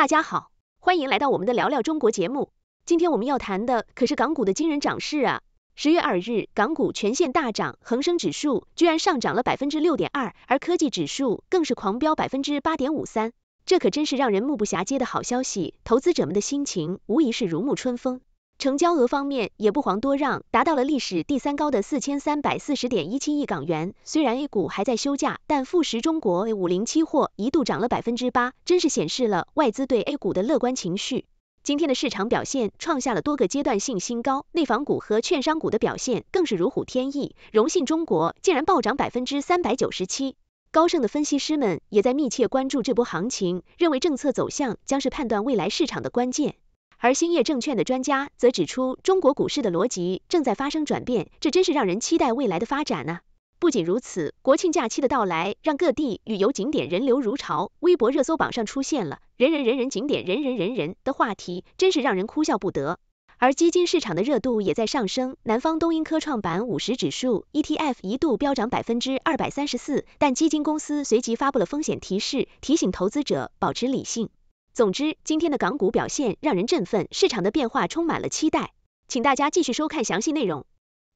大家好，欢迎来到我们的聊聊中国节目。今天我们要谈的可是港股的惊人涨势啊！十月二日，港股全线大涨，恒生指数居然上涨了百分之六点二，而科技指数更是狂飙百分之八点五三，这可真是让人目不暇接的好消息。投资者们的心情无疑是如沐春风。成交额方面也不遑多让，达到了历史第三高的四千三百四十点一七亿港元。虽然 A 股还在休假，但富时中国 A 五零期货一度涨了百分之八，真是显示了外资对 A 股的乐观情绪。今天的市场表现创下了多个阶段性新高，内房股和券商股的表现更是如虎添翼。荣信中国竟然暴涨百分之三百九十七。高盛的分析师们也在密切关注这波行情，认为政策走向将是判断未来市场的关键。而兴业证券的专家则指出，中国股市的逻辑正在发生转变，这真是让人期待未来的发展呢。不仅如此，国庆假期的到来让各地旅游景点人流如潮，微博热搜榜上出现了“人人人人景点人人人人”的话题，真是让人哭笑不得。而基金市场的热度也在上升，南方东英科创板五十指数 ETF 一度飙涨百分之二百三十四，但基金公司随即发布了风险提示，提醒投资者保持理性。总之，今天的港股表现让人振奋，市场的变化充满了期待，请大家继续收看详细内容。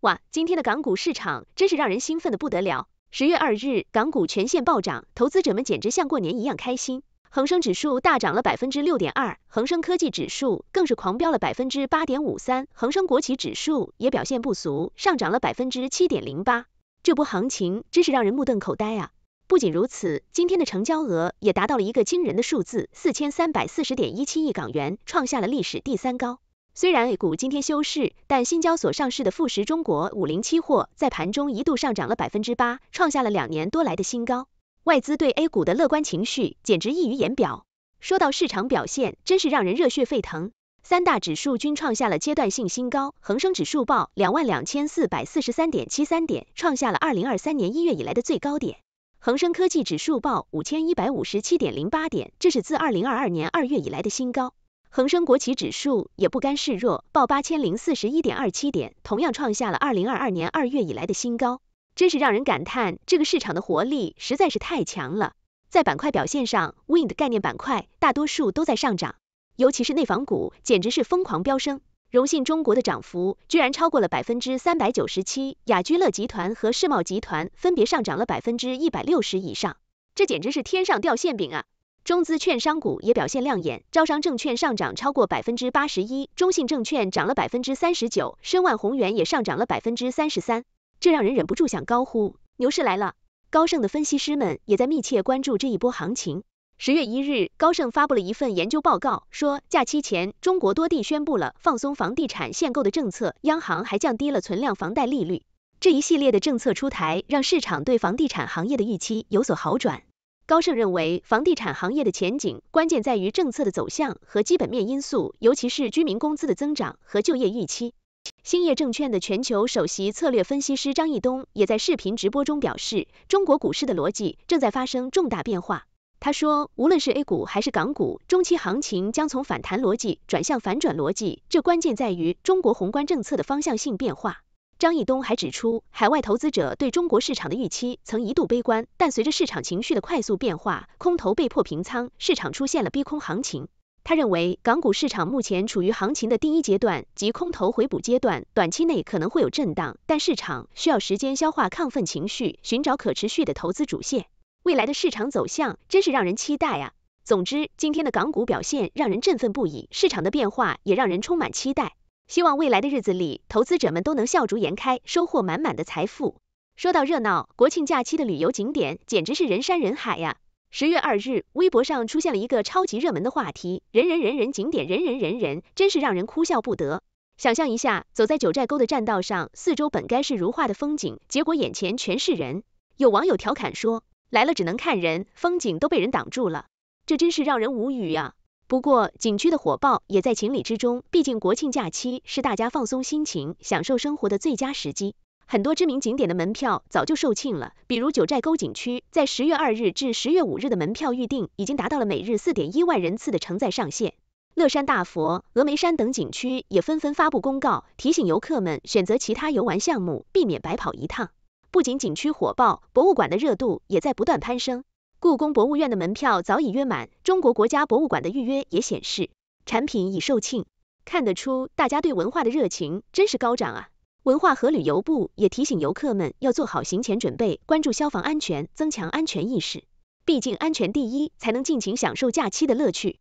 哇，今天的港股市场真是让人兴奋的不得了！十月二日，港股全线暴涨，投资者们简直像过年一样开心。恒生指数大涨了百分之六点二，恒生科技指数更是狂飙了百分之八点五三，恒生国企指数也表现不俗，上涨了百分之七点零八。这波行情真是让人目瞪口呆啊！不仅如此，今天的成交额也达到了一个惊人的数字，四千三百四十点一七亿港元，创下了历史第三高。虽然 A 股今天休市，但新交所上市的富时中国五零期货在盘中一度上涨了百分之八，创下了两年多来的新高。外资对 A 股的乐观情绪简直溢于言表。说到市场表现，真是让人热血沸腾。三大指数均创下了阶段性新高，恒生指数报两万两千四百四十三点七三点，创下了二零二三年一月以来的最高点。恒生科技指数报五千一百五十七点零八点，这是自二零二二年二月以来的新高。恒生国企指数也不甘示弱，报八千零四十一点二七点，同样创下了二零二二年二月以来的新高。真是让人感叹，这个市场的活力实在是太强了。在板块表现上，Wind 概念板块大多数都在上涨，尤其是内房股，简直是疯狂飙升。荣信中国的涨幅居然超过了百分之三百九十七，雅居乐集团和世茂集团分别上涨了百分之一百六十以上，这简直是天上掉馅饼啊！中资券商股也表现亮眼，招商证券上涨超过百分之八十一，中信证券涨了百分之三十九，申万宏源也上涨了百分之三十三，这让人忍不住想高呼牛市来了！高盛的分析师们也在密切关注这一波行情。十月一日，高盛发布了一份研究报告，说假期前，中国多地宣布了放松房地产限购的政策，央行还降低了存量房贷利率。这一系列的政策出台，让市场对房地产行业的预期有所好转。高盛认为，房地产行业的前景关键在于政策的走向和基本面因素，尤其是居民工资的增长和就业预期。兴业证券的全球首席策略分析师张毅东也在视频直播中表示，中国股市的逻辑正在发生重大变化。他说，无论是 A 股还是港股，中期行情将从反弹逻辑转向反转逻辑，这关键在于中国宏观政策的方向性变化。张义东还指出，海外投资者对中国市场的预期曾一度悲观，但随着市场情绪的快速变化，空头被迫平仓，市场出现了逼空行情。他认为，港股市场目前处于行情的第一阶段及空头回补阶段，短期内可能会有震荡，但市场需要时间消化亢奋情绪，寻找可持续的投资主线。未来的市场走向真是让人期待啊！总之，今天的港股表现让人振奋不已，市场的变化也让人充满期待。希望未来的日子里，投资者们都能笑逐颜开，收获满满的财富。说到热闹，国庆假期的旅游景点简直是人山人海呀！十月二日，微博上出现了一个超级热门的话题，人人人人景点人人人人，真是让人哭笑不得。想象一下，走在九寨沟的栈道上，四周本该是如画的风景，结果眼前全是人。有网友调侃说。来了只能看人，风景都被人挡住了，这真是让人无语呀。不过景区的火爆也在情理之中，毕竟国庆假期是大家放松心情、享受生活的最佳时机。很多知名景点的门票早就售罄了，比如九寨沟景区，在十月二日至十月五日的门票预定已经达到了每日四点一万人次的承载上限。乐山大佛、峨眉山等景区也纷纷发布公告，提醒游客们选择其他游玩项目，避免白跑一趟。不仅景区火爆，博物馆的热度也在不断攀升。故宫博物院的门票早已约满，中国国家博物馆的预约也显示产品已售罄。看得出，大家对文化的热情真是高涨啊！文化和旅游部也提醒游客们要做好行前准备，关注消防安全，增强安全意识。毕竟安全第一，才能尽情享受假期的乐趣。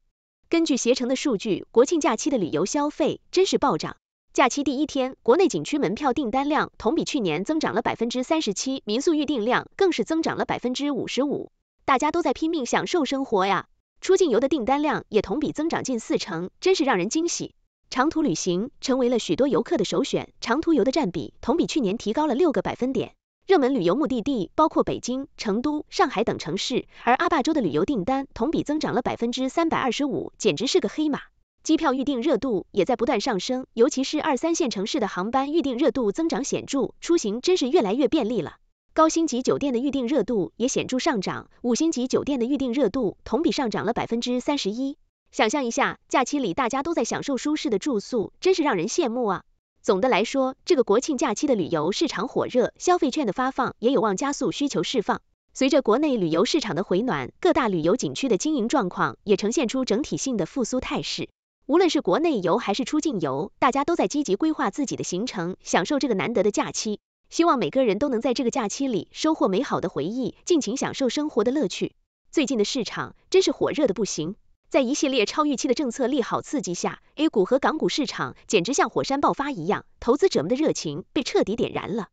根据携程的数据，国庆假期的旅游消费真是暴涨。假期第一天，国内景区门票订单量同比去年增长了百分之三十七，民宿预订量更是增长了百分之五十五，大家都在拼命享受生活呀！出境游的订单量也同比增长近四成，真是让人惊喜。长途旅行成为了许多游客的首选，长途游的占比同比去年提高了六个百分点。热门旅游目的地包括北京、成都、上海等城市，而阿坝州的旅游订单同比增长了百分之三百二十五，简直是个黑马。机票预订热度也在不断上升，尤其是二三线城市的航班预订热度增长显著，出行真是越来越便利了。高星级酒店的预订热度也显著上涨，五星级酒店的预订热度同比上涨了百分之三十一。想象一下，假期里大家都在享受舒适的住宿，真是让人羡慕啊。总的来说，这个国庆假期的旅游市场火热，消费券的发放也有望加速需求释放。随着国内旅游市场的回暖，各大旅游景区的经营状况也呈现出整体性的复苏态势。无论是国内游还是出境游，大家都在积极规划自己的行程，享受这个难得的假期。希望每个人都能在这个假期里收获美好的回忆，尽情享受生活的乐趣。最近的市场真是火热的不行，在一系列超预期的政策利好刺激下，A 股和港股市场简直像火山爆发一样，投资者们的热情被彻底点燃了。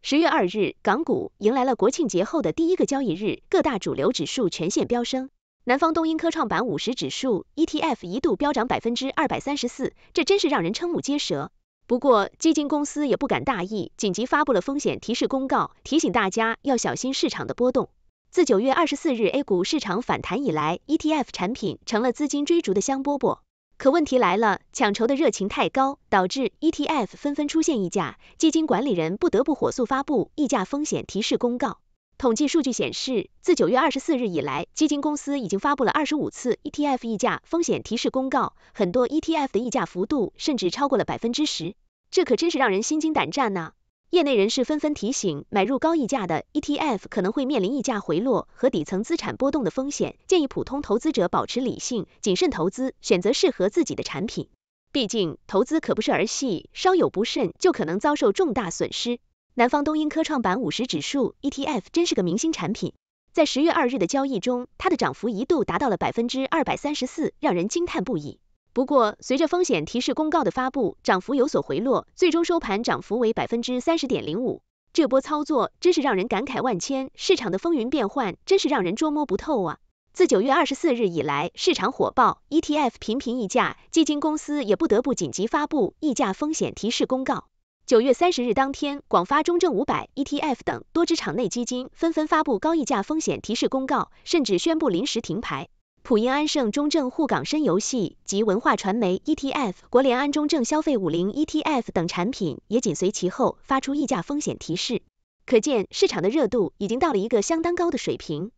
十月二日，港股迎来了国庆节后的第一个交易日，各大主流指数全线飙升。南方东英科创板五十指数 ETF 一度飙涨百分之二百三十四，这真是让人瞠目结舌。不过，基金公司也不敢大意，紧急发布了风险提示公告，提醒大家要小心市场的波动。自九月二十四日 A 股市场反弹以来，ETF 产品成了资金追逐的香饽饽。可问题来了，抢筹的热情太高，导致 ETF 纷纷出现溢价，基金管理人不得不火速发布溢价风险提示公告。统计数据显示，自九月二十四日以来，基金公司已经发布了二十五次 ETF 溢价风险提示公告，很多 ETF 的溢价幅度甚至超过了百分之十，这可真是让人心惊胆战呐！业内人士纷纷提醒，买入高溢价的 ETF 可能会面临溢价回落和底层资产波动的风险，建议普通投资者保持理性，谨慎投资，选择适合自己的产品。毕竟，投资可不是儿戏，稍有不慎就可能遭受重大损失。南方东英科创板五十指数 ETF 真是个明星产品，在十月二日的交易中，它的涨幅一度达到了百分之二百三十四，让人惊叹不已。不过，随着风险提示公告的发布，涨幅有所回落，最终收盘涨幅为百分之三十点零五。这波操作真是让人感慨万千，市场的风云变幻真是让人捉摸不透啊！自九月二十四日以来，市场火爆，ETF 频频溢价，基金公司也不得不紧急发布溢价风险提示公告。九月三十日当天，广发中证五百 ETF 等多只场内基金纷纷发布高溢价风险提示公告，甚至宣布临时停牌。普银安盛中证沪港深游戏及文化传媒 ETF、国联安中证消费五零 ETF 等产品也紧随其后发出溢价风险提示。可见，市场的热度已经到了一个相当高的水平。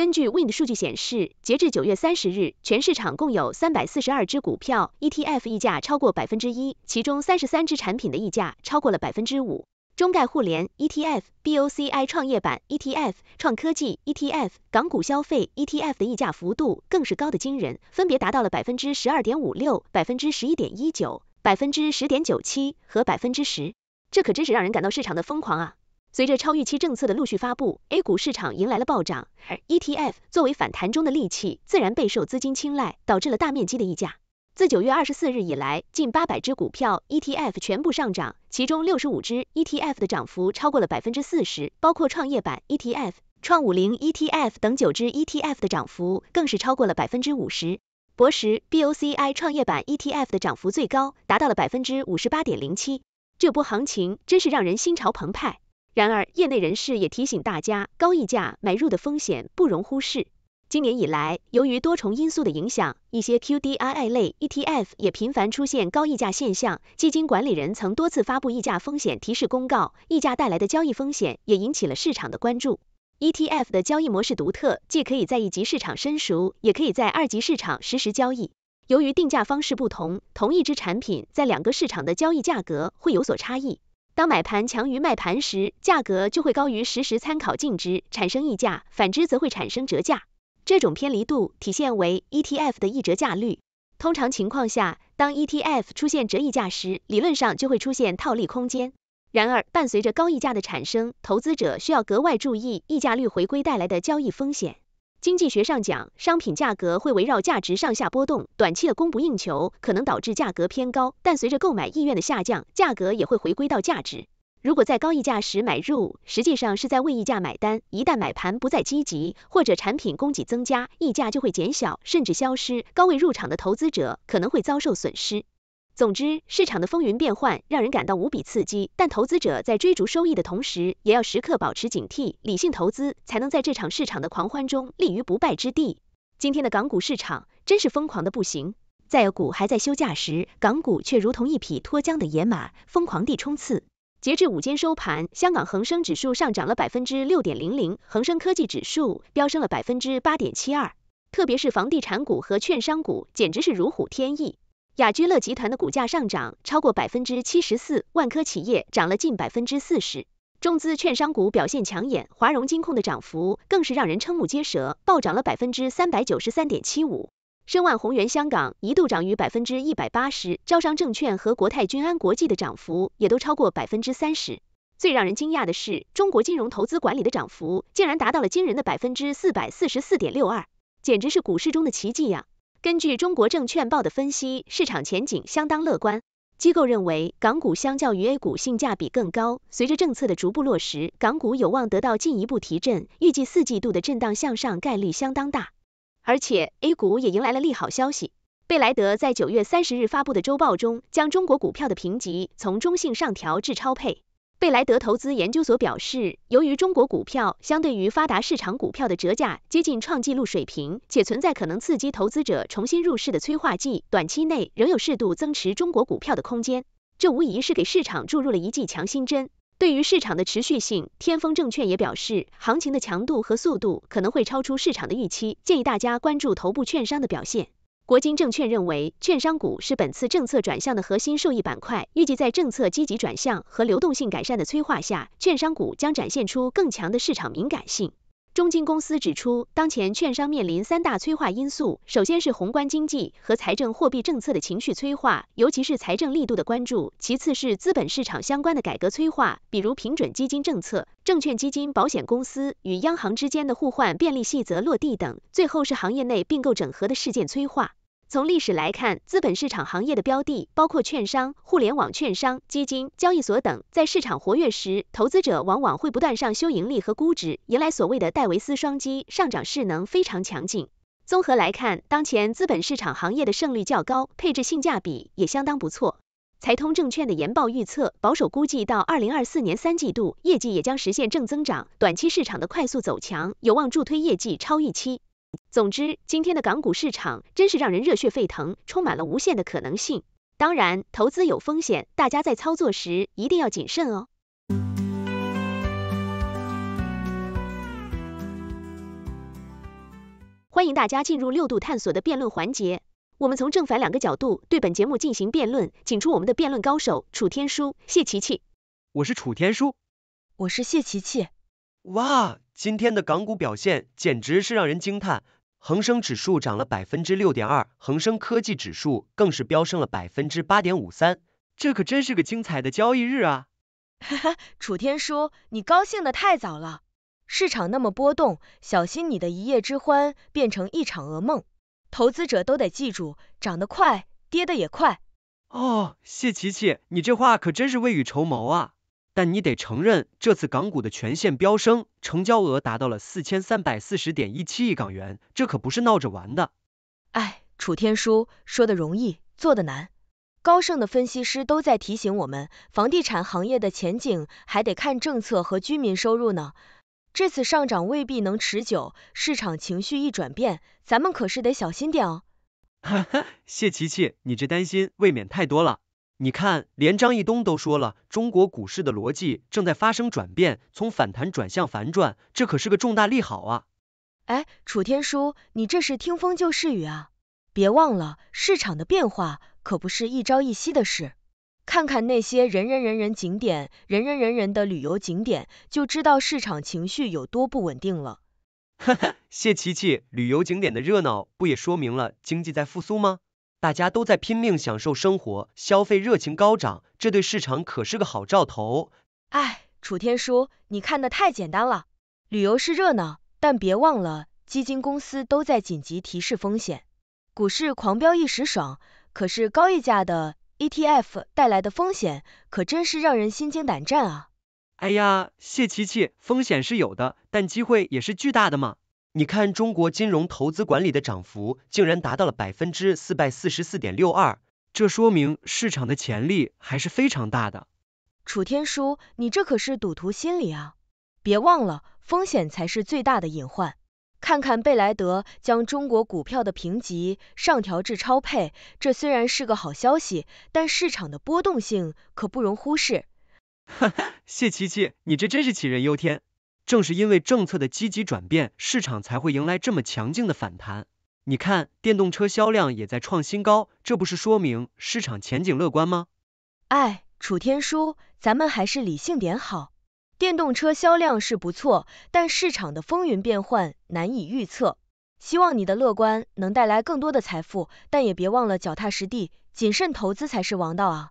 根据 Wind 数据显示，截至九月三十日，全市场共有三百四十二只股票 ETF 溢价超过百分之一，其中三十三只产品的溢价超过了百分之五。中概互联 ETF、BOCI 创业板 ETF、创科技 ETF、港股消费 ETF 的溢价幅度更是高的惊人，分别达到了百分之十二点五六、百分之十一点一九、百分之十点九七和百分之十。这可真是让人感到市场的疯狂啊！随着超预期政策的陆续发布，A 股市场迎来了暴涨，而 ETF 作为反弹中的利器，自然备受资金青睐，导致了大面积的溢价。自九月二十四日以来，近八百只股票 ETF 全部上涨，其中六十五只 ETF 的涨幅超过了百分之四十，包括创业板 ETF、创五零 ETF 等九只 ETF 的涨幅更是超过了百分之五十。博时 BOCI 创业板 ETF 的涨幅最高，达到了百分之五十八点零七，这波行情真是让人心潮澎湃。然而，业内人士也提醒大家，高溢价买入的风险不容忽视。今年以来，由于多重因素的影响，一些 QDII 类 ETF 也频繁出现高溢价现象。基金管理人曾多次发布溢价风险提示公告，溢价带来的交易风险也引起了市场的关注。ETF 的交易模式独特，既可以在一级市场申赎，也可以在二级市场实时交易。由于定价方式不同，同一支产品在两个市场的交易价格会有所差异。当买盘强于卖盘时，价格就会高于实时参考净值，产生溢价；反之则会产生折价。这种偏离度体现为 ETF 的溢折价率。通常情况下，当 ETF 出现折溢价时，理论上就会出现套利空间。然而，伴随着高溢价的产生，投资者需要格外注意溢价率回归带来的交易风险。经济学上讲，商品价格会围绕价值上下波动。短期的供不应求可能导致价格偏高，但随着购买意愿的下降，价格也会回归到价值。如果在高溢价时买入，实际上是在为溢价买单。一旦买盘不再积极，或者产品供给增加，溢价就会减小甚至消失。高位入场的投资者可能会遭受损失。总之，市场的风云变幻让人感到无比刺激，但投资者在追逐收益的同时，也要时刻保持警惕，理性投资才能在这场市场的狂欢中立于不败之地。今天的港股市场真是疯狂的不行，在 A 股还在休假时，港股却如同一匹脱缰的野马，疯狂地冲刺。截至午间收盘，香港恒生指数上涨了百分之六点零零，恒生科技指数飙升了百分之八点七二，特别是房地产股和券商股，简直是如虎添翼。雅居乐集团的股价上涨超过百分之七十四，万科企业涨了近百分之四十，中资券商股表现抢眼，华融金控的涨幅更是让人瞠目结舌，暴涨了百分之三百九十三点七五。申万宏源香港一度涨逾百分之一百八十，招商证券和国泰君安国际的涨幅也都超过百分之三十。最让人惊讶的是，中国金融投资管理的涨幅竟然达到了惊人的百分之四百四十四点六二，简直是股市中的奇迹呀！根据中国证券报的分析，市场前景相当乐观。机构认为，港股相较于 A 股性价比更高。随着政策的逐步落实，港股有望得到进一步提振，预计四季度的震荡向上概率相当大。而且，A 股也迎来了利好消息。贝莱德在九月三十日发布的周报中，将中国股票的评级从中性上调至超配。贝莱德投资研究所表示，由于中国股票相对于发达市场股票的折价接近创纪录水平，且存在可能刺激投资者重新入市的催化剂，短期内仍有适度增持中国股票的空间。这无疑是给市场注入了一剂强心针。对于市场的持续性，天风证券也表示，行情的强度和速度可能会超出市场的预期，建议大家关注头部券商的表现。国金证券认为，券商股是本次政策转向的核心受益板块。预计在政策积极转向和流动性改善的催化下，券商股将展现出更强的市场敏感性。中金公司指出，当前券商面临三大催化因素：首先是宏观经济和财政货币政策的情绪催化，尤其是财政力度的关注；其次是资本市场相关的改革催化，比如平准基金政策、证券基金保险公司与央行之间的互换便利细则落地等；最后是行业内并购整合的事件催化。从历史来看，资本市场行业的标的包括券商、互联网券商、基金、交易所等。在市场活跃时，投资者往往会不断上修盈利和估值，迎来所谓的戴维斯双击，上涨势能非常强劲。综合来看，当前资本市场行业的胜率较高，配置性价比也相当不错。财通证券的研报预测，保守估计到二零二四年三季度业绩也将实现正增长，短期市场的快速走强有望助推业绩超预期。总之，今天的港股市场真是让人热血沸腾，充满了无限的可能性。当然，投资有风险，大家在操作时一定要谨慎哦。欢迎大家进入六度探索的辩论环节，我们从正反两个角度对本节目进行辩论，请出我们的辩论高手楚天舒、谢琪琪。我是楚天舒。我是谢琪琪。哇！今天的港股表现简直是让人惊叹，恒生指数涨了百分之六点二，恒生科技指数更是飙升了百分之八点五三，这可真是个精彩的交易日啊！哈哈，楚天说，你高兴的太早了，市场那么波动，小心你的一夜之欢变成一场噩梦。投资者都得记住，涨得快，跌得也快。哦，谢琪琪，你这话可真是未雨绸缪啊！但你得承认，这次港股的全线飙升，成交额达到了四千三百四十点一七亿港元，这可不是闹着玩的。哎，楚天舒，说的容易，做的难。高盛的分析师都在提醒我们，房地产行业的前景还得看政策和居民收入呢。这次上涨未必能持久，市场情绪一转变，咱们可是得小心点哦。哈哈，谢琪琪，你这担心未免太多了。你看，连张一东都说了，中国股市的逻辑正在发生转变，从反弹转向反转，这可是个重大利好啊！哎，楚天舒，你这是听风就是雨啊！别忘了，市场的变化可不是一朝一夕的事。看看那些人人人人景点，人人人人的旅游景点，就知道市场情绪有多不稳定了。哈哈，谢琪琪，旅游景点的热闹不也说明了经济在复苏吗？大家都在拼命享受生活，消费热情高涨，这对市场可是个好兆头。哎，楚天舒，你看得太简单了。旅游是热闹，但别忘了，基金公司都在紧急提示风险。股市狂飙一时爽，可是高溢价的 ETF 带来的风险，可真是让人心惊胆战啊。哎呀，谢琪琪，风险是有的，但机会也是巨大的嘛。你看中国金融投资管理的涨幅竟然达到了百分之四百四十四点六二，这说明市场的潜力还是非常大的。楚天舒，你这可是赌徒心理啊！别忘了，风险才是最大的隐患。看看贝莱德将中国股票的评级上调至超配，这虽然是个好消息，但市场的波动性可不容忽视。哈哈，谢琪琪，你这真是杞人忧天。正是因为政策的积极转变，市场才会迎来这么强劲的反弹。你看，电动车销量也在创新高，这不是说明市场前景乐观吗？哎，楚天舒，咱们还是理性点好。电动车销量是不错，但市场的风云变幻难以预测。希望你的乐观能带来更多的财富，但也别忘了脚踏实地，谨慎投资才是王道啊！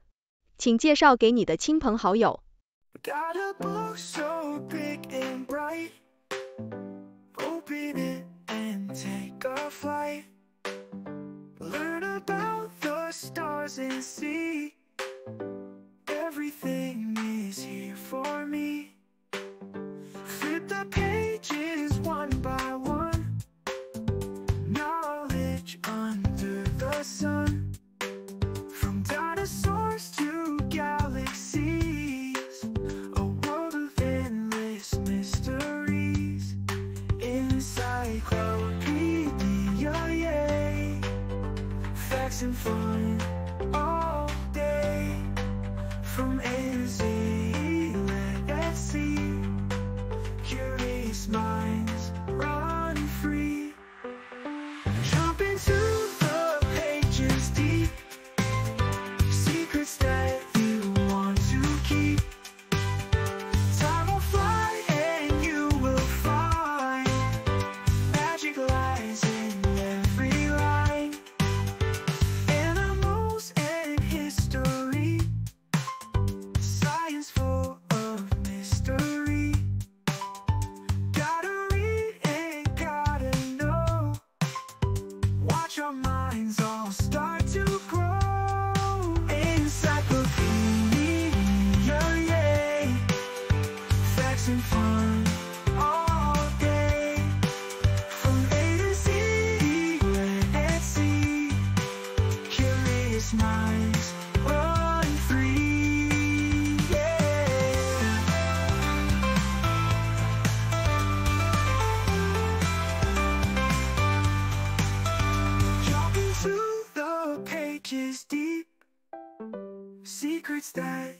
请介绍给你的亲朋好友。Everything is here for me. And fun all day from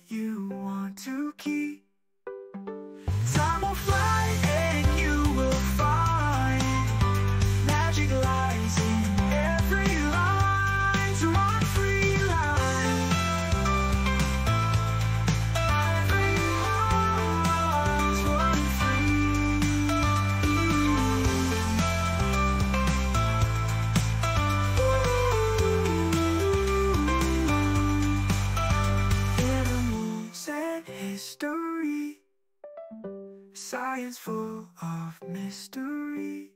you want to keep. is full of mystery.